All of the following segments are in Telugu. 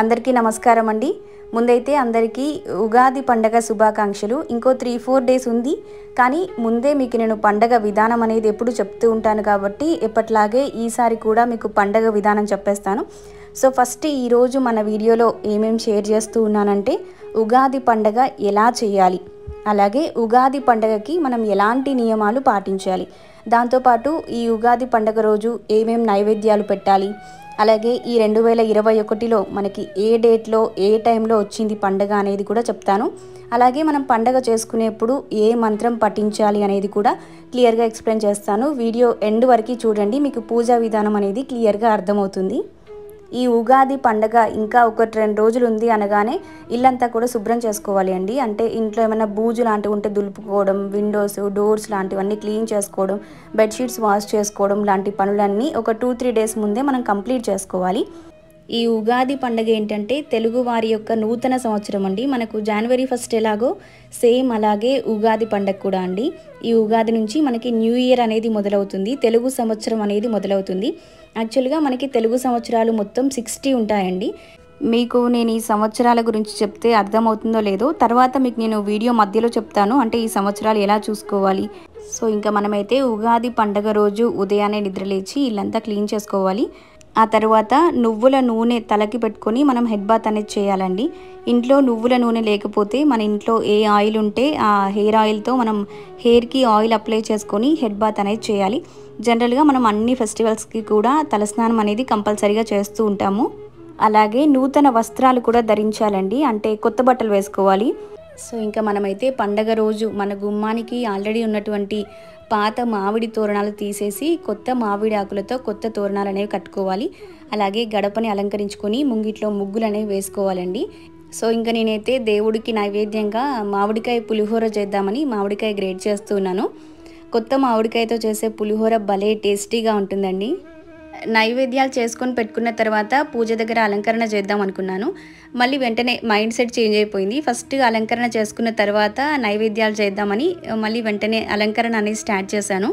అందరికీ నమస్కారం అండి ముందైతే అందరికీ ఉగాది పండగ శుభాకాంక్షలు ఇంకో త్రీ ఫోర్ డేస్ ఉంది కానీ ముందే మీకు నేను పండగ విధానం అనేది ఎప్పుడు చెప్తూ ఉంటాను కాబట్టి ఎప్పట్లాగే ఈసారి కూడా మీకు పండగ విధానం చెప్పేస్తాను సో ఫస్ట్ ఈరోజు మన వీడియోలో ఏమేమి షేర్ చేస్తూ ఉన్నానంటే ఉగాది పండగ ఎలా చేయాలి అలాగే ఉగాది పండగకి మనం ఎలాంటి నియమాలు పాటించాలి దాంతోపాటు ఈ ఉగాది పండగ రోజు ఏమేమి నైవేద్యాలు పెట్టాలి అలాగే ఈ రెండు వేల ఇరవై ఒకటిలో మనకి ఏ డేట్లో ఏ టైంలో వచ్చింది పండగ అనేది కూడా చెప్తాను అలాగే మనం పండగ చేసుకునేప్పుడు ఏ మంత్రం పఠించాలి అనేది కూడా క్లియర్గా ఎక్స్ప్లెయిన్ చేస్తాను వీడియో ఎండ్ వరకు చూడండి మీకు పూజా విధానం అనేది క్లియర్గా అర్థమవుతుంది ఈ ఉగాది పండగ ఇంకా ఒక రెండు రోజులు ఉంది అనగానే ఇల్లంతా కూడా శుభ్రం చేసుకోవాలి అండి అంటే ఇంట్లో ఏమైనా బూజు లాంటివి ఉంటే దులుపుకోవడం విండోస్ డోర్స్ లాంటివన్నీ క్లీన్ చేసుకోవడం బెడ్షీట్స్ వాష్ చేసుకోవడం లాంటి పనులన్నీ ఒక టూ త్రీ డేస్ ముందే మనం కంప్లీట్ చేసుకోవాలి ఈ ఉగాది పండుగ ఏంటంటే తెలుగు వారి యొక్క నూతన సంవత్సరం అండి మనకు జనవరి ఫస్ట్ ఎలాగో సేమ్ అలాగే ఉగాది పండగ కూడా అండి ఈ ఉగాది నుంచి మనకి న్యూ ఇయర్ అనేది మొదలవుతుంది తెలుగు సంవత్సరం అనేది మొదలవుతుంది యాక్చువల్గా మనకి తెలుగు సంవత్సరాలు మొత్తం సిక్స్టీ ఉంటాయండి మీకు నేను ఈ సంవత్సరాల గురించి చెప్తే అర్థమవుతుందో లేదో తర్వాత మీకు నేను వీడియో మధ్యలో చెప్తాను అంటే ఈ సంవత్సరాలు ఎలా చూసుకోవాలి సో ఇంకా మనమైతే ఉగాది పండగ రోజు ఉదయాన్నే నిద్రలేచి ఇల్లంతా క్లీన్ చేసుకోవాలి ఆ తర్వాత నువ్వుల నూనె తలకి పెట్టుకొని మనం హెడ్ బాత్ అనేది చేయాలండి ఇంట్లో నువ్వుల నూనె లేకపోతే మన ఇంట్లో ఏ ఆయిల్ ఉంటే ఆ హెయిర్ ఆయిల్తో మనం హెయిర్కి ఆయిల్ అప్లై చేసుకొని హెడ్ బాత్ అనేది చేయాలి జనరల్గా మనం అన్ని ఫెస్టివల్స్కి కూడా తలస్నానం అనేది కంపల్సరీగా చేస్తూ ఉంటాము అలాగే నూతన వస్త్రాలు కూడా ధరించాలండి అంటే కొత్త బట్టలు వేసుకోవాలి సో ఇంకా మనమైతే పండగ రోజు మన గుమ్మానికి ఆల్రెడీ ఉన్నటువంటి పాత మామిడి తోరణాలు తీసేసి కొత్త మామిడి ఆకులతో కొత్త తోరణాలు అనేవి కట్టుకోవాలి అలాగే గడపని అలంకరించుకొని ముంగిట్లో ముగ్గులు అనేవి వేసుకోవాలండి సో ఇంకా నేనైతే దేవుడికి నైవేద్యంగా మామిడికాయ పులిహోర చేద్దామని మామిడికాయ గ్రేట్ చేస్తున్నాను కొత్త మామిడికాయతో చేసే పులిహోర భలే టేస్టీగా ఉంటుందండి నైవేద్యాలు చేసుకొని పెట్టుకున్న తర్వాత పూజ దగ్గర అలంకరణ చేద్దాం అనుకున్నాను మళ్ళీ వెంటనే మైండ్ సెట్ చేంజ్ అయిపోయింది ఫస్ట్ అలంకరణ చేసుకున్న తర్వాత నైవేద్యాలు చేద్దామని మళ్ళీ వెంటనే అలంకరణ అనేది స్టార్ట్ చేశాను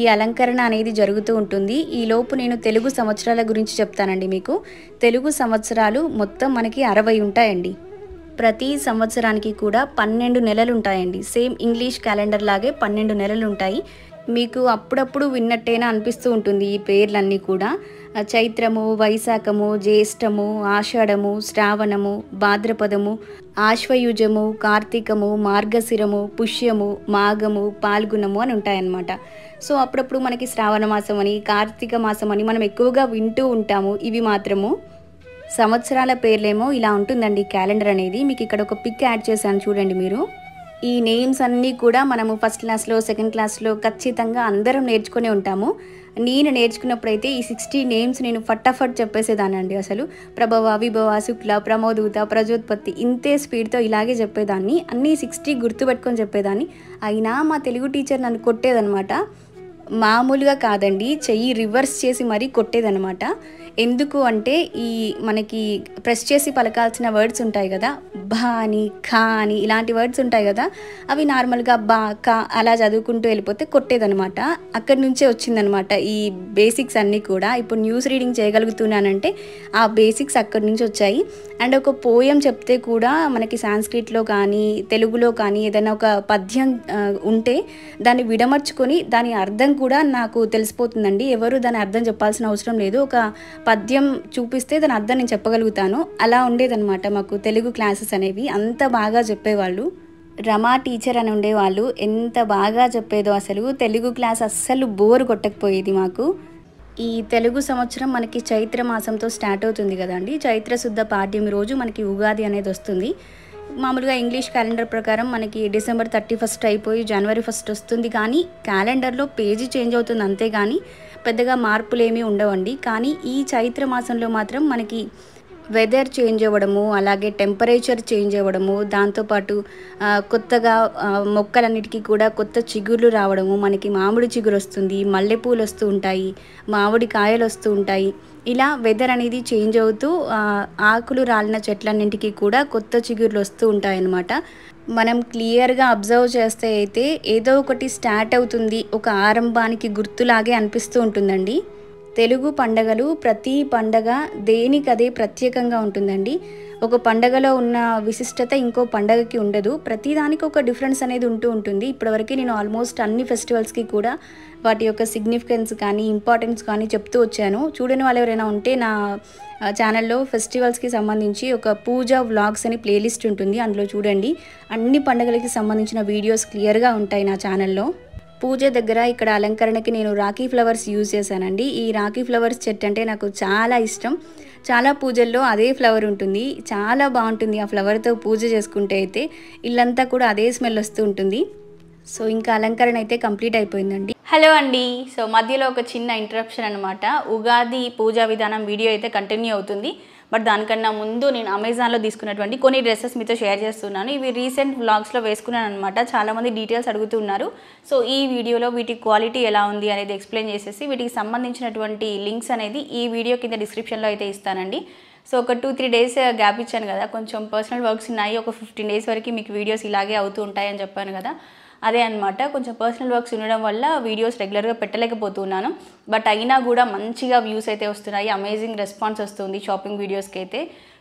ఈ అలంకరణ అనేది జరుగుతూ ఉంటుంది ఈలోపు నేను తెలుగు సంవత్సరాల గురించి చెప్తానండి మీకు తెలుగు సంవత్సరాలు మొత్తం మనకి అరవై ఉంటాయండి ప్రతి సంవత్సరానికి కూడా పన్నెండు నెలలు ఉంటాయండి సేమ్ ఇంగ్లీష్ క్యాలెండర్ లాగే పన్నెండు నెలలు ఉంటాయి మీకు అప్పుడప్పుడు విన్నట్టేనా అనిపిస్తూ ఉంటుంది ఈ పేర్లన్నీ కూడా చైత్రము వైశాఖము జ్యేష్టము ఆషాఢము శ్రావణము భాద్రపదము ఆశ్వయుజము కార్తీకము మార్గశిరము పుష్యము మాఘము పాల్గుణము అని ఉంటాయన్నమాట సో అప్పుడప్పుడు మనకి శ్రావణ మాసం అని కార్తీక మాసం అని మనం ఎక్కువగా వింటూ ఉంటాము ఇవి మాత్రము సంవత్సరాల పేర్లేమో ఇలా ఉంటుందండి క్యాలెండర్ అనేది మీకు ఇక్కడ ఒక పిక్ యాడ్ చేశాను చూడండి మీరు ఈ నేమ్స్ అన్నీ కూడా మనము ఫస్ట్ క్లాస్లో సెకండ్ క్లాస్లో ఖచ్చితంగా అందరం నేర్చుకునే ఉంటాము నేను నేర్చుకున్నప్పుడు అయితే ఈ సిక్స్టీ నేమ్స్ నేను ఫటాఫట్ చెప్పేసేదానండి అసలు ప్రభవ విభవ శుక్ల ప్రమోదూత ప్రజోత్పత్తి ఇంతే స్పీడ్తో ఇలాగే చెప్పేదాన్ని అన్నీ సిక్స్టీ గుర్తుపెట్టుకొని చెప్పేదాన్ని అయినా మా తెలుగు టీచర్ నన్ను కొట్టేదనమాట మామూలుగా కాదండి చెయ్యి రివర్స్ చేసి మరీ కొట్టేదనమాట ఎందుకు అంటే ఈ మనకి ప్రెస్ చేసి పలకాల్సిన వర్డ్స్ ఉంటాయి కదా భా అని ఖా అని ఇలాంటి వర్డ్స్ ఉంటాయి కదా అవి నార్మల్గా బా కా అలా చదువుకుంటూ వెళ్ళిపోతే కొట్టేదనమాట అక్కడి నుంచే వచ్చిందనమాట ఈ బేసిక్స్ అన్నీ కూడా ఇప్పుడు న్యూస్ రీడింగ్ చేయగలుగుతున్నానంటే ఆ బేసిక్స్ అక్కడి నుంచి వచ్చాయి అండ్ ఒక పోయం చెప్తే కూడా మనకి సాంస్క్రిట్లో కానీ తెలుగులో కానీ ఏదైనా ఒక పద్యం ఉంటే దాన్ని విడమర్చుకొని దాని అర్థం కూడా నాకు తెలిసిపోతుందండి ఎవరు దాని అర్థం చెప్పాల్సిన అవసరం లేదు ఒక పద్యం చూపిస్తే దాని అర్థం నేను చెప్పగలుగుతాను అలా ఉండేదన్నమాట మాకు తెలుగు క్లాసెస్ అనేవి అంత బాగా చెప్పేవాళ్ళు రమా టీచర్ అని ఉండేవాళ్ళు ఎంత బాగా చెప్పేదో అసలు తెలుగు క్లాస్ అస్సలు బోర్ కొట్టకపోయేది మాకు ఈ తెలుగు సంవత్సరం మనకి చైత్ర మాసంతో స్టార్ట్ అవుతుంది కదండి చైత్రశుద్ధ పాఠ్యం రోజు మనకి ఉగాది అనేది వస్తుంది మామూలుగా ఇంగ్లీష్ క్యాలెండర్ ప్రకారం మనకి డిసెంబర్ థర్టీ ఫస్ట్ అయిపోయి జనవరి ఫస్ట్ వస్తుంది కానీ క్యాలెండర్లో పేజీ చేంజ్ అవుతుంది అంతే కానీ పెద్దగా మార్పులు ఏమీ ఉండవండి కానీ ఈ చైత్ర మాసంలో మాత్రం మనకి వెదర్ చేంజ్ అవ్వడము అలాగే టెంపరేచర్ చేంజ్ అవ్వడము దాంతోపాటు కొత్తగా మొక్కలన్నిటికీ కూడా కొత్త చిగుర్లు రావడము మనకి మామిడి చిగురు వస్తుంది మల్లెపూలు వస్తూ ఉంటాయి మామిడి కాయలు వస్తూ ఉంటాయి ఇలా వెదర్ అనేది చేంజ్ అవుతూ ఆకులు రాలిన చెట్లన్నింటికి కూడా కొత్త చిగుర్లు వస్తూ ఉంటాయన్నమాట మనం క్లియర్గా అబ్జర్వ్ చేస్తే అయితే ఏదో ఒకటి స్టార్ట్ అవుతుంది ఒక ఆరంభానికి గుర్తులాగే అనిపిస్తూ ఉంటుందండి తెలుగు పండగలు ప్రతి పండగ దేనికదే ప్రత్యేకంగా ఉంటుందండి ఒక పండగలో ఉన్న విశిష్టత ఇంకో పండగకి ఉండదు ప్రతిదానికి ఒక డిఫరెన్స్ అనేది ఉంటూ ఉంటుంది ఇప్పటివరకు నేను ఆల్మోస్ట్ అన్ని ఫెస్టివల్స్కి కూడా వాటి యొక్క సిగ్నిఫికెన్స్ కానీ ఇంపార్టెన్స్ కానీ చెప్తూ వచ్చాను చూడని వాళ్ళు ఎవరైనా ఉంటే నా ఛానల్లో ఫెస్టివల్స్కి సంబంధించి ఒక పూజ వ్లాగ్స్ అని ప్లేలిస్ట్ ఉంటుంది అందులో చూడండి అన్ని పండగలకి సంబంధించిన వీడియోస్ క్లియర్గా ఉంటాయి నా ఛానల్లో పూజ దగ్గర ఇక్కడ అలంకరణకి నేను రాఖీ ఫ్లవర్స్ యూజ్ చేశానండి ఈ రాఖీ ఫ్లవర్స్ చెట్టు అంటే నాకు చాలా ఇష్టం చాలా పూజల్లో అదే ఫ్లవర్ ఉంటుంది చాలా బాగుంటుంది ఆ ఫ్లవర్తో పూజ చేసుకుంటే అయితే ఇల్లంతా కూడా అదే స్మెల్ వస్తూ ఉంటుంది సో ఇంకా అలంకరణ అయితే కంప్లీట్ అయిపోయిందండి హలో అండి సో మధ్యలో ఒక చిన్న ఇంటరప్షన్ అనమాట ఉగాది పూజా విధానం వీడియో అయితే కంటిన్యూ అవుతుంది బట్ దానికన్నా ముందు నేను అమెజాన్లో తీసుకున్నటువంటి కొన్ని డ్రెస్సెస్ మీతో షేర్ చేస్తున్నాను ఇవి రీసెంట్ బ్లాగ్స్లో వేసుకున్నాను అనమాట చాలామంది డీటెయిల్స్ అడుగుతున్నారు సో ఈ వీడియోలో వీటి క్వాలిటీ ఎలా ఉంది అనేది ఎక్స్ప్లెయిన్ చేసేసి వీటికి సంబంధించినటువంటి లింక్స్ అనేది ఈ వీడియో కింద డిస్క్రిప్షన్లో అయితే ఇస్తానండి సో ఒక టూ త్రీ డేస్ గ్యాప్ ఇచ్చాను కదా కొంచెం పర్సనల్ వర్క్స్ ఉన్నాయి ఒక ఫిఫ్టీన్ డేస్ వరకు మీకు వీడియోస్ ఇలాగే అవుతూ ఉంటాయని చెప్పాను కదా అదే అనమాట కొంచెం పర్సనల్ వర్క్స్ ఉండడం వల్ల వీడియోస్ రెగ్యులర్గా పెట్టలేకపోతున్నాను బట్ అయినా కూడా మంచిగా వ్యూస్ అయితే వస్తున్నాయి అమేజింగ్ రెస్పాన్స్ వస్తుంది షాపింగ్ వీడియోస్కి అయితే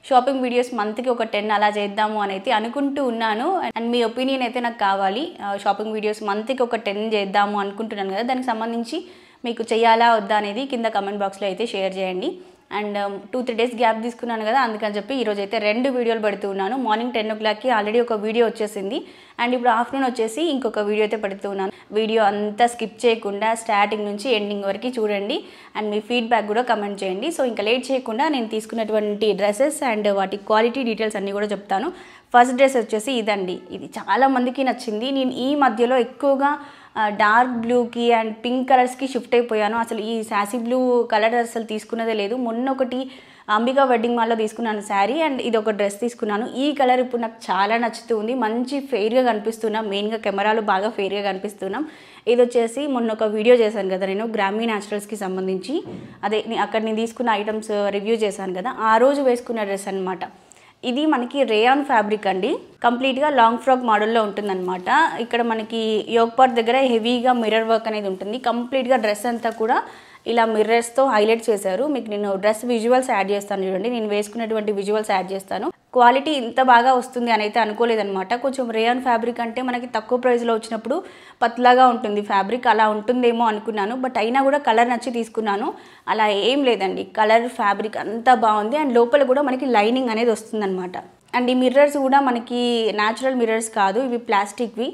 షాపింగ్ వీడియోస్ మంత్కి ఒక టెన్ అలా చేద్దాము అని అయితే అనుకుంటూ ఉన్నాను అండ్ మీ ఒపీనియన్ అయితే నాకు కావాలి షాపింగ్ వీడియోస్ మంత్కి ఒక టెన్ చేద్దాము అనుకుంటున్నాను కదా దానికి సంబంధించి మీకు చేయాలా వద్దా అనేది కింద కమెంట్ బాక్స్లో అయితే షేర్ చేయండి and two three days gap తీసుకున్నాను కదా అందుకని చెప్పి ఈరోజు అయితే రెండు వీడియోలు ఉన్నాను మార్నింగ్ టెన్ ఓ క్లాక్కి ఆల్రెడీ ఒక వీడియో వచ్చేసింది అండ్ ఇప్పుడు ఆఫ్టర్నూన్ వచ్చేసి ఇంకొక వీడియో అయితే ఉన్నాను వీడియో అంతా స్కిప్ చేయకుండా స్టార్టింగ్ నుంచి ఎండింగ్ వరకు చూడండి అండ్ మీ ఫీడ్బ్యాక్ కూడా కమెంట్ చేయండి సో ఇంకా లేట్ చేయకుండా నేను తీసుకున్నటువంటి డ్రెస్సెస్ అండ్ వాటి క్వాలిటీ డీటెయిల్స్ అన్నీ కూడా చెప్తాను ఫస్ట్ డ్రెస్ వచ్చేసి ఇదండి ఇది చాలామందికి నచ్చింది నేను ఈ మధ్యలో ఎక్కువగా డార్క్ బ్లూకి అండ్ పింక్ కలర్స్కి షిఫ్ట్ అయిపోయాను అసలు ఈ శాసీ బ్లూ కలర్ అసలు తీసుకున్నదే లేదు మొన్న ఒకటి అంబికా వెడ్డింగ్ మాల్లో తీసుకున్నాను శారీ అండ్ ఇది ఒక డ్రెస్ తీసుకున్నాను ఈ కలర్ ఇప్పుడు నాకు చాలా నచ్చుతుంది మంచి ఫెయిర్గా కనిపిస్తున్నాం మెయిన్గా కెమెరాలు బాగా ఫెయిర్గా కనిపిస్తున్నాం ఇది వచ్చేసి మొన్న ఒక వీడియో చేశాను కదా నేను గ్రామీ న్యాచురల్స్కి సంబంధించి అదే అక్కడ నేను తీసుకున్న ఐటమ్స్ రివ్యూ uh, చేశాను కదా ఆ రోజు వేసుకున్న డ్రెస్ అనమాట ఇది మనకి రేయాన్ ఫ్యాబ్రిక్ అండి కంప్లీట్గా లాంగ్ ఫ్రాక్ మోడల్లో ఉంటుందన్నమాట ఇక్కడ మనకి యోగపాట్ దగ్గర హెవీగా మిర్రర్ వర్క్ అనేది ఉంటుంది కంప్లీట్గా డ్రెస్ అంతా కూడా ఇలా మిర్రర్స్తో హైలైట్ చేశారు మీకు నేను డ్రెస్ విజువల్స్ యాడ్ చేస్తాను చూడండి నేను వేసుకున్నటువంటి విజువల్స్ యాడ్ చేస్తాను క్వాలిటీ ఇంత బాగా వస్తుంది అని అయితే అనుకోలేదనమాట కొంచెం రేయాన్ ఫ్యాబ్రిక్ అంటే మనకి తక్కువ ప్రైస్లో వచ్చినప్పుడు పత్లాగా ఉంటుంది ఫ్యాబ్రిక్ అలా ఉంటుందేమో అనుకున్నాను బట్ అయినా కూడా కలర్ నచ్చి తీసుకున్నాను అలా ఏం లేదండి కలర్ ఫ్యాబ్రిక్ అంతా బాగుంది అండ్ లోపల కూడా మనకి లైనింగ్ అనేది వస్తుందనమాట అండ్ ఈ మిర్రర్స్ కూడా మనకి న్యాచురల్ మిర్రర్స్ కాదు ఇవి ప్లాస్టిక్వి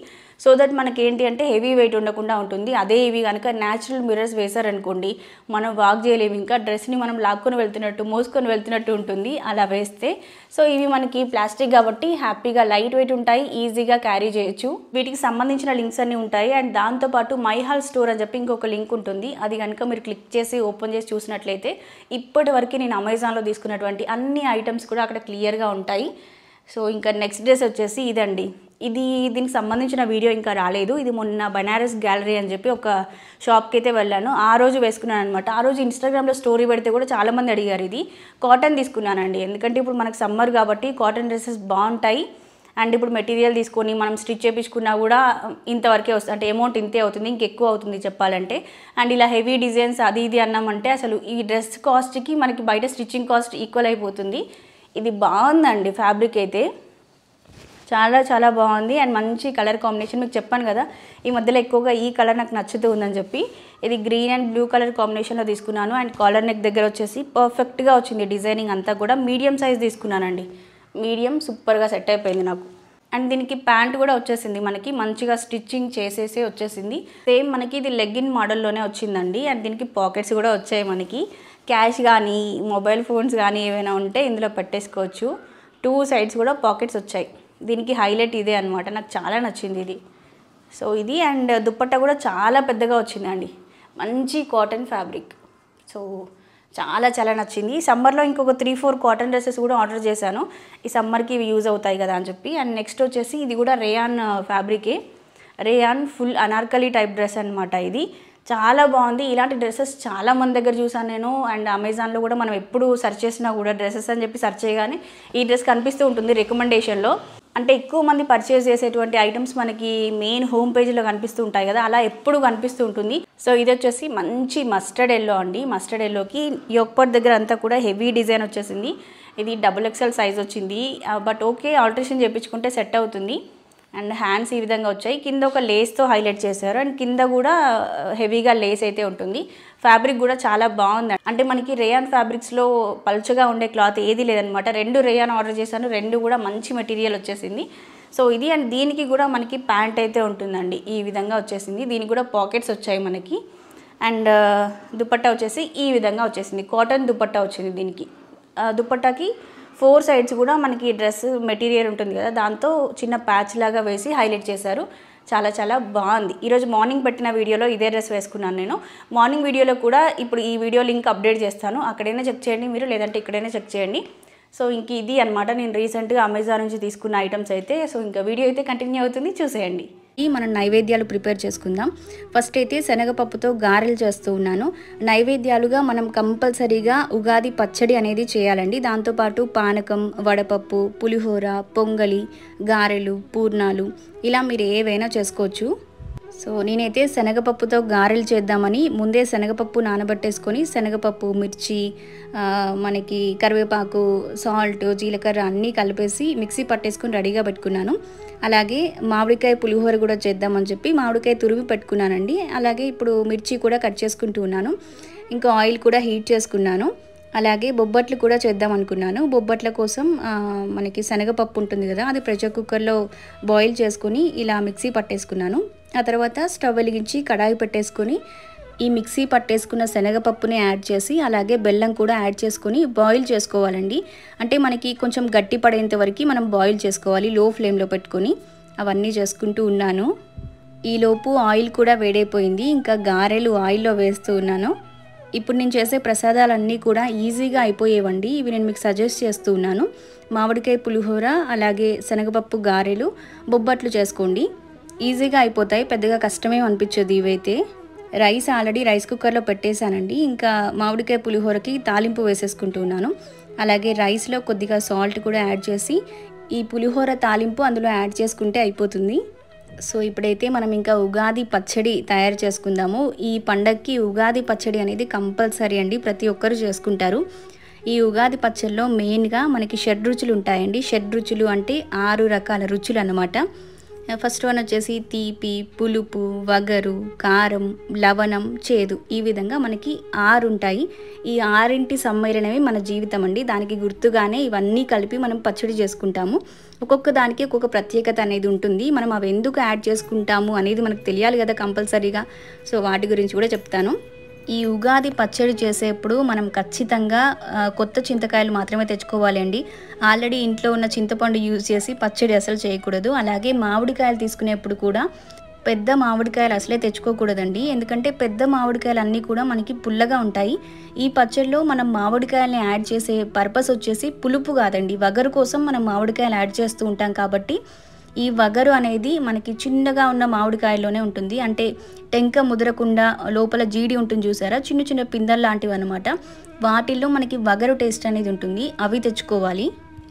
సో దట్ మనకి ఏంటి అంటే హెవీ వెయిట్ ఉండకుండా ఉంటుంది అదే ఇవి కనుక న్యాచురల్ మిర్రర్స్ వేశారనుకోండి మనం వాక్ చేయలేము ఇంకా డ్రెస్ని మనం లాక్కొని వెళ్తున్నట్టు మోసుకొని వెళ్తున్నట్టు ఉంటుంది అలా వేస్తే సో ఇవి మనకి ప్లాస్టిక్ కాబట్టి హ్యాపీగా లైట్ వెయిట్ ఉంటాయి ఈజీగా క్యారీ చేయొచ్చు వీటికి సంబంధించిన లింక్స్ అన్నీ ఉంటాయి అండ్ దాంతోపాటు మై హాల్ స్టోర్ అని చెప్పి ఇంకొక లింక్ ఉంటుంది అది కనుక మీరు క్లిక్ చేసి ఓపెన్ చేసి చూసినట్లయితే ఇప్పటి వరకు నేను అమెజాన్లో తీసుకున్నటువంటి అన్ని ఐటమ్స్ కూడా అక్కడ క్లియర్గా ఉంటాయి సో ఇంకా నెక్స్ట్ డ్రెస్ వచ్చేసి ఇదండి ఇది దీనికి సంబంధించిన వీడియో ఇంకా రాలేదు ఇది మొన్న బనారస్ గ్యాలరీ అని చెప్పి ఒక షాప్కి అయితే వెళ్ళాను ఆ రోజు వేసుకున్నాను అనమాట ఆ రోజు ఇన్స్టాగ్రామ్లో స్టోరీ పెడితే కూడా చాలామంది అడిగారు ఇది కాటన్ తీసుకున్నానండి ఎందుకంటే ఇప్పుడు మనకు సమ్మర్ కాబట్టి కాటన్ డ్రెస్సెస్ బాగుంటాయి అండ్ ఇప్పుడు మెటీరియల్ తీసుకొని మనం స్టిచ్ చేయించుకున్నా కూడా ఇంతవరకే వస్తుంది అంటే అమౌంట్ ఇంతే అవుతుంది ఇంకెక్కువ అవుతుంది చెప్పాలంటే అండ్ ఇలా హెవీ డిజైన్స్ అది ఇది అన్నామంటే అసలు ఈ డ్రెస్ కాస్ట్కి మనకి బయట స్టిచ్చింగ్ కాస్ట్ ఈక్వల్ అయిపోతుంది ఇది బాగుందండి ఫ్యాబ్రిక్ అయితే చాలా చాలా బాగుంది అండ్ మంచి కలర్ కాంబినేషన్ మీకు చెప్పాను కదా ఈ మధ్యలో ఎక్కువగా ఈ కలర్ నాకు నచ్చుతూ ఉందని చెప్పి ఇది గ్రీన్ అండ్ బ్లూ కలర్ కాంబినేషన్లో తీసుకున్నాను అండ్ కాలర్ నెక్ దగ్గర వచ్చేసి పర్ఫెక్ట్గా వచ్చింది డిజైనింగ్ అంతా కూడా మీడియం సైజ్ తీసుకున్నానండి మీడియం సూపర్గా సెట్ అయిపోయింది నాకు అండ్ దీనికి ప్యాంట్ కూడా వచ్చేసింది మనకి మంచిగా స్టిచ్చింగ్ చేసేసి వచ్చేసింది సేమ్ మనకి ఇది లెగ్గిన్ మోడల్లోనే వచ్చిందండి అండ్ దీనికి పాకెట్స్ కూడా వచ్చాయి మనకి క్యాష్ కానీ మొబైల్ ఫోన్స్ కానీ ఏమైనా ఉంటే ఇందులో పెట్టేసుకోవచ్చు టూ సైడ్స్ కూడా పాకెట్స్ వచ్చాయి దీనికి హైలైట్ ఇదే అనమాట నాకు చాలా నచ్చింది ఇది సో ఇది అండ్ దుప్పట్టా కూడా చాలా పెద్దగా వచ్చిందండి మంచి కాటన్ ఫ్యాబ్రిక్ సో చాలా చాలా నచ్చింది ఈ సమ్మర్లో ఇంకొక త్రీ ఫోర్ కాటన్ డ్రెస్సెస్ కూడా ఆర్డర్ చేశాను ఈ సమ్మర్కి ఇవి యూజ్ అవుతాయి కదా అని చెప్పి అండ్ నెక్స్ట్ వచ్చేసి ఇది కూడా రేయాన్ ఫ్యాబ్రికే rayon full anarkali type dress అనమాట ఇది చాలా బాగుంది ఇలాంటి డ్రెస్సెస్ చాలా మంది దగ్గర చూసాను నేను అండ్ అమెజాన్లో కూడా మనం ఎప్పుడు సెర్చ్ చేసినా కూడా డ్రెస్సెస్ అని చెప్పి సెర్చ్ చేయగానే ఈ డ్రెస్ కనిపిస్తూ ఉంటుంది రికమెండేషన్లో అంటే ఎక్కువ మంది పర్చేస్ చేసేటువంటి ఐటమ్స్ మనకి మెయిన్ హోమ్ పేజ్లో కనిపిస్తూ ఉంటాయి కదా అలా ఎప్పుడు కనిపిస్తూ ఉంటుంది సో ఇది వచ్చేసి మంచి మస్టర్డ్ ఎల్లో అండి మస్టర్డ్ ఎల్లోకి యొక్కటి దగ్గర అంతా కూడా హెవీ డిజైన్ వచ్చేసింది ఇది డబుల్ ఎక్సెల్ సైజ్ వచ్చింది బట్ ఓకే ఆల్ట్రేషన్ చేయించుకుంటే సెట్ అవుతుంది అండ్ హ్యాండ్స్ ఈ విధంగా వచ్చాయి కింద ఒక లేస్తో హైలైట్ చేశారు అండ్ కింద కూడా హెవీగా uh, లేస్ అయితే ఉంటుంది ఫ్యాబ్రిక్ కూడా చాలా బాగుంది అంటే మనకి రేయాన్ ఫ్యాబ్రిక్స్లో పలుచగా ఉండే క్లాత్ ఏది లేదనమాట రెండు రేయాన్ ఆర్డర్ చేశాను రెండు కూడా మంచి మెటీరియల్ వచ్చేసింది సో ఇది అండ్ దీనికి కూడా మనకి ప్యాంట్ అయితే ఉంటుందండి ఈ విధంగా వచ్చేసింది దీనికి కూడా పాకెట్స్ వచ్చాయి మనకి అండ్ uh, దుపట్టా వచ్చేసి ఈ విధంగా వచ్చేసింది కాటన్ దుపట్టా వచ్చింది దీనికి uh, దుపట్టాకి ఫోర్ సైడ్స్ కూడా మనకి డ్రెస్ మెటీరియల్ ఉంటుంది కదా దాంతో చిన్న ప్యాచ్ లాగా వేసి హైలైట్ చేశారు చాలా చాలా బాగుంది ఈరోజు మార్నింగ్ పెట్టిన వీడియోలో ఇదే డ్రెస్ వేసుకున్నాను నేను మార్నింగ్ వీడియోలో కూడా ఇప్పుడు ఈ వీడియో లింక్ అప్డేట్ చేస్తాను అక్కడైనా చెక్ చేయండి మీరు లేదంటే ఇక్కడైనా చెక్ చేయండి సో ఇంక ఇది అనమాట నేను రీసెంట్గా అమెజాన్ నుంచి తీసుకున్న ఐటమ్స్ అయితే సో ఇంకా వీడియో అయితే కంటిన్యూ అవుతుంది చూసేయండి మనం నైవేద్యాలు ప్రిపేర్ చేసుకుందాం ఫస్ట్ అయితే శనగపప్పుతో గారెలు చేస్తూ ఉన్నాను నైవేద్యాలుగా మనం కంపల్సరీగా ఉగాది పచ్చడి అనేది చేయాలండి దాంతోపాటు పానకం వడపప్పు పులిహోర పొంగలి గారెలు పూర్ణాలు ఇలా మీరు ఏవైనా చేసుకోవచ్చు సో నేనైతే శనగపప్పుతో గారెలు చేద్దామని ముందే శనగపప్పు నానబెట్టేసుకొని శనగపప్పు మిర్చి మనకి కరివేపాకు సాల్ట్ జీలకర్ర అన్నీ కలిపేసి మిక్సీ పట్టేసుకొని రెడీగా పెట్టుకున్నాను అలాగే మామిడికాయ పులిహోర కూడా చేద్దామని చెప్పి మామిడికాయ తురిమి పెట్టుకున్నానండి అలాగే ఇప్పుడు మిర్చి కూడా కట్ చేసుకుంటూ ఉన్నాను ఇంకా ఆయిల్ కూడా హీట్ చేసుకున్నాను అలాగే బొబ్బట్లు కూడా చేద్దాం అనుకున్నాను బొబ్బట్ల కోసం మనకి శనగపప్పు ఉంటుంది కదా అది ప్రెషర్ కుక్కర్లో బాయిల్ చేసుకొని ఇలా మిక్సీ పట్టేసుకున్నాను ఆ తర్వాత స్టవ్ వెలిగించి కడాయి పెట్టేసుకొని ఈ మిక్సీ పట్టేసుకున్న శనగపప్పుని యాడ్ చేసి అలాగే బెల్లం కూడా యాడ్ చేసుకుని బాయిల్ చేసుకోవాలండి అంటే మనకి కొంచెం గట్టి పడేంత వరకు మనం బాయిల్ చేసుకోవాలి లో ఫ్లేమ్లో పెట్టుకొని అవన్నీ చేసుకుంటూ ఉన్నాను ఈలోపు ఆయిల్ కూడా వేడైపోయింది ఇంకా గారెలు ఆయిల్లో వేస్తూ ఉన్నాను ఇప్పుడు నేను చేసే ప్రసాదాలన్నీ కూడా ఈజీగా అయిపోయేవండి ఇవి నేను మీకు సజెస్ట్ చేస్తూ ఉన్నాను మామిడికాయ పులిహోర అలాగే శనగపప్పు గారెలు బొబ్బట్లు చేసుకోండి ఈజీగా అయిపోతాయి పెద్దగా కష్టమే అనిపించదు ఇవైతే రైస్ ఆల్రెడీ రైస్ కుక్కర్లో పెట్టేశానండి ఇంకా మామిడికాయ పులిహోరకి తాలింపు వేసేసుకుంటున్నాను అలాగే రైస్లో కొద్దిగా సాల్ట్ కూడా యాడ్ చేసి ఈ పులిహోర తాలింపు అందులో యాడ్ చేసుకుంటే అయిపోతుంది సో ఇప్పుడైతే మనం ఇంకా ఉగాది పచ్చడి తయారు చేసుకుందాము ఈ పండగకి ఉగాది పచ్చడి అనేది కంపల్సరీ అండి ప్రతి ఒక్కరు చేసుకుంటారు ఈ ఉగాది పచ్చడిలో మెయిన్గా మనకి షడ్ రుచులు ఉంటాయండి షడ్ రుచులు అంటే ఆరు రకాల రుచులు అన్నమాట ఫస్ట్ వన్ వచ్చేసి తీపి పులుపు వగరు కారం లవణం చేదు ఈ విధంగా మనకి ఆరు ఉంటాయి ఈ ఆరింటి సమ్మేళనమే మన జీవితం అండి దానికి గుర్తుగానే ఇవన్నీ కలిపి మనం పచ్చడి చేసుకుంటాము ఒక్కొక్క దానికి ఒక్కొక్క ప్రత్యేకత అనేది ఉంటుంది మనం అవి ఎందుకు యాడ్ చేసుకుంటాము అనేది మనకు తెలియాలి కదా కంపల్సరీగా సో వాటి గురించి కూడా చెప్తాను ఈ ఉగాది పచ్చడి చేసేప్పుడు మనం ఖచ్చితంగా కొత్త చింతకాయలు మాత్రమే తెచ్చుకోవాలండి ఆల్రెడీ ఇంట్లో ఉన్న చింతపండు యూజ్ చేసి పచ్చడి అసలు చేయకూడదు అలాగే మామిడికాయలు తీసుకునేప్పుడు కూడా పెద్ద మామిడికాయలు అసలే తెచ్చుకోకూడదండి ఎందుకంటే పెద్ద మామిడికాయలు అన్నీ కూడా మనకి పుల్లగా ఉంటాయి ఈ పచ్చడిలో మనం మామిడికాయలని యాడ్ చేసే పర్పస్ వచ్చేసి పులుపు కాదండి వగరు కోసం మనం మామిడికాయలు యాడ్ చేస్తూ ఉంటాం కాబట్టి ఈ వగరు అనేది మనకి చిన్నగా ఉన్న మామిడికాయలోనే ఉంటుంది అంటే టెంక ముదరకుండా లోపల జీడి ఉంటుంది చూసారా చిన్న చిన్న పిందెలు లాంటివి అనమాట వాటిల్లో మనకి వగరు టేస్ట్ అనేది ఉంటుంది అవి తెచ్చుకోవాలి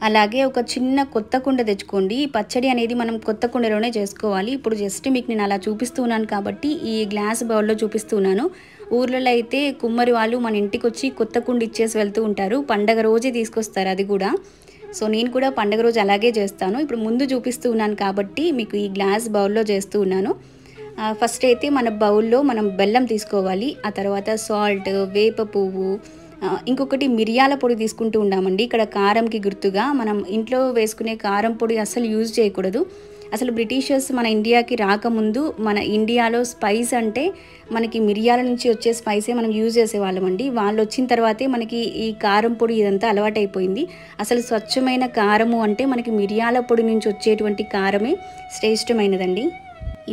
అలాగే ఒక చిన్న కొత్త కుండ తెచ్చుకోండి ఈ పచ్చడి అనేది మనం కొత్త కుండలోనే చేసుకోవాలి ఇప్పుడు జస్ట్ మీకు నేను అలా చూపిస్తున్నాను కాబట్టి ఈ గ్లాస్ బౌల్లో చూపిస్తున్నాను ఊర్లలో అయితే కుమ్మరి వాళ్ళు మన ఇంటికి వచ్చి కొత్త కుండ ఇచ్చేసి వెళ్తూ ఉంటారు పండగ రోజే తీసుకొస్తారు అది కూడా సో నేను కూడా పండగ రోజు అలాగే చేస్తాను ఇప్పుడు ముందు చూపిస్తూ ఉన్నాను కాబట్టి మీకు ఈ గ్లాస్ బౌల్లో చేస్తూ ఉన్నాను ఫస్ట్ అయితే మన బౌల్లో మనం బెల్లం తీసుకోవాలి ఆ తర్వాత సాల్ట్ వేప పువ్వు ఇంకొకటి మిరియాల పొడి తీసుకుంటూ ఉన్నామండి ఇక్కడ కారంకి గుర్తుగా మనం ఇంట్లో వేసుకునే కారం పొడి అస్సలు యూజ్ చేయకూడదు అసలు బ్రిటిషర్స్ మన ఇండియాకి రాకముందు మన ఇండియాలో స్పైస్ అంటే మనకి మిరియాల నుంచి వచ్చే స్పైసే మనం యూజ్ అండి వాళ్ళు వచ్చిన తర్వాతే మనకి ఈ కారం పొడి ఇదంతా అలవాటైపోయింది అసలు స్వచ్ఛమైన కారము అంటే మనకి మిరియాల పొడి నుంచి వచ్చేటువంటి కారమే శ్రేష్టమైనదండి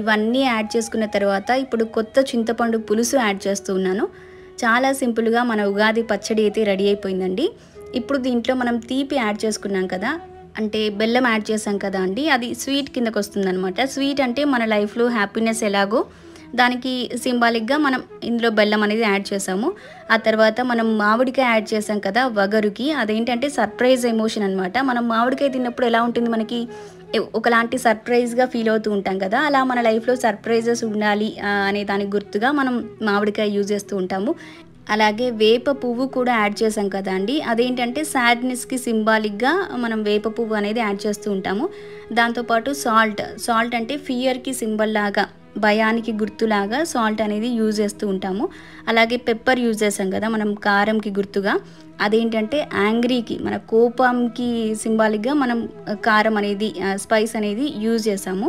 ఇవన్నీ యాడ్ చేసుకున్న తర్వాత ఇప్పుడు కొత్త చింతపండు పులుసు యాడ్ చేస్తూ ఉన్నాను చాలా సింపుల్గా మన ఉగాది పచ్చడి అయితే రెడీ అయిపోయిందండి ఇప్పుడు దీంట్లో మనం తీపి యాడ్ చేసుకున్నాం కదా అంటే బెల్లం యాడ్ చేసాం కదా అండి అది స్వీట్ కిందకు వస్తుందనమాట స్వీట్ అంటే మన లైఫ్లో హ్యాపీనెస్ ఎలాగో దానికి సింబాలిక్గా మనం ఇందులో బెల్లం అనేది యాడ్ చేసాము ఆ తర్వాత మనం మామిడికాయ యాడ్ చేసాం కదా వగరుకి అదేంటంటే సర్ప్రైజ్ ఎమోషన్ అనమాట మనం మామిడికాయ తిన్నప్పుడు ఎలా ఉంటుంది మనకి ఒకలాంటి సర్ప్రైజ్గా ఫీల్ అవుతూ ఉంటాం కదా అలా మన లైఫ్లో సర్ప్రైజెస్ ఉండాలి అనే దానికి గుర్తుగా మనం మామిడికాయ యూజ్ చేస్తూ ఉంటాము అలాగే వేప పువ్వు కూడా యాడ్ చేసాం కదా అండి అదేంటంటే సాడ్నెస్కి సింబాలిక్గా మనం వేప పువ్వు అనేది యాడ్ చేస్తూ ఉంటాము దాంతోపాటు సాల్ట్ సాల్ట్ అంటే ఫియర్కి సింబల్ లాగా భయానికి గుర్తులాగా సాల్ట్ అనేది యూజ్ చేస్తూ ఉంటాము అలాగే పెప్పర్ యూజ్ చేసాం కదా మనం కారంకి గుర్తుగా అదేంటంటే యాంగ్రీకి మన కోపంకి సింబాలిక్గా మనం కారం అనేది స్పైస్ అనేది యూజ్ చేసాము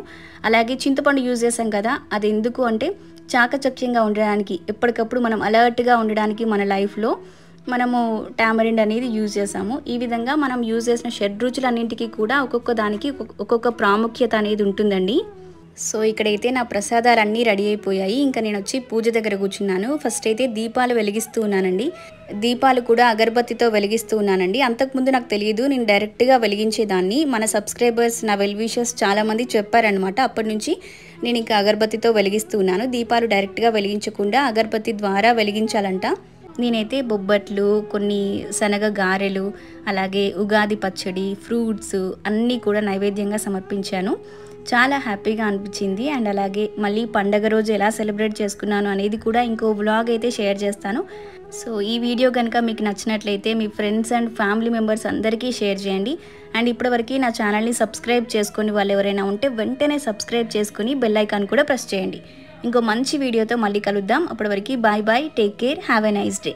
అలాగే చింతపండు యూజ్ చేసాం కదా అది ఎందుకు అంటే చాకచక్యంగా ఉండడానికి ఎప్పటికప్పుడు మనం అలర్ట్గా ఉండడానికి మన లైఫ్లో మనము టామరిండ్ అనేది యూజ్ చేసాము ఈ విధంగా మనం యూజ్ చేసిన షెడ్ రుచులన్నింటికి కూడా ఒక్కొక్క దానికి ఒక్కొక్క ప్రాముఖ్యత అనేది ఉంటుందండి సో ఇక్కడైతే నా ప్రసాదాలన్నీ రెడీ అయిపోయాయి ఇంకా నేను వచ్చి పూజ దగ్గర కూర్చున్నాను ఫస్ట్ అయితే దీపాలు వెలిగిస్తూ ఉన్నానండి దీపాలు కూడా అగరబత్తితో వెలిగిస్తూ ఉన్నానండి అంతకుముందు నాకు తెలియదు నేను డైరెక్ట్గా వెలిగించేదాన్ని మన సబ్స్క్రైబర్స్ నా వెల్ చాలామంది చెప్పారనమాట అప్పటి నుంచి నేను ఇంకా అగరబత్తితో వెలిగిస్తూ ఉన్నాను దీపాలు డైరెక్ట్గా వెలిగించకుండా అగరబత్తి ద్వారా వెలిగించాలంట నేనైతే బొబ్బట్లు కొన్ని శనగ గారెలు అలాగే ఉగాది పచ్చడి ఫ్రూట్స్ అన్నీ కూడా నైవేద్యంగా సమర్పించాను చాలా హ్యాపీగా అనిపించింది అండ్ అలాగే మళ్ళీ పండగ రోజు ఎలా సెలబ్రేట్ చేసుకున్నాను అనేది కూడా ఇంకో బ్లాగ్ అయితే షేర్ చేస్తాను సో ఈ వీడియో కనుక మీకు నచ్చినట్లయితే మీ ఫ్రెండ్స్ అండ్ ఫ్యామిలీ మెంబర్స్ అందరికీ షేర్ చేయండి అండ్ ఇప్పటివరకు నా ఛానల్ని సబ్స్క్రైబ్ చేసుకుని వాళ్ళు ఎవరైనా ఉంటే వెంటనే సబ్స్క్రైబ్ చేసుకుని బెల్లైకాన్ కూడా ప్రెస్ చేయండి ఇంకో మంచి వీడియోతో మళ్ళీ కలుద్దాం అప్పటివరకు bye bye take care have a nice day